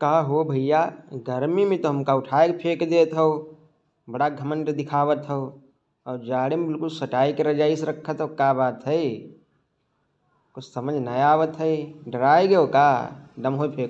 कहा हो भैया गर्मी में तो हमका उठाए के फेंक देते हो बड़ा घमंड दिखावत हो और जाड़े में बिल्कुल सटाई के रजाई से रखत का बात है कुछ समझ नहीं आवत है डराए गए हो का दम हो फेंक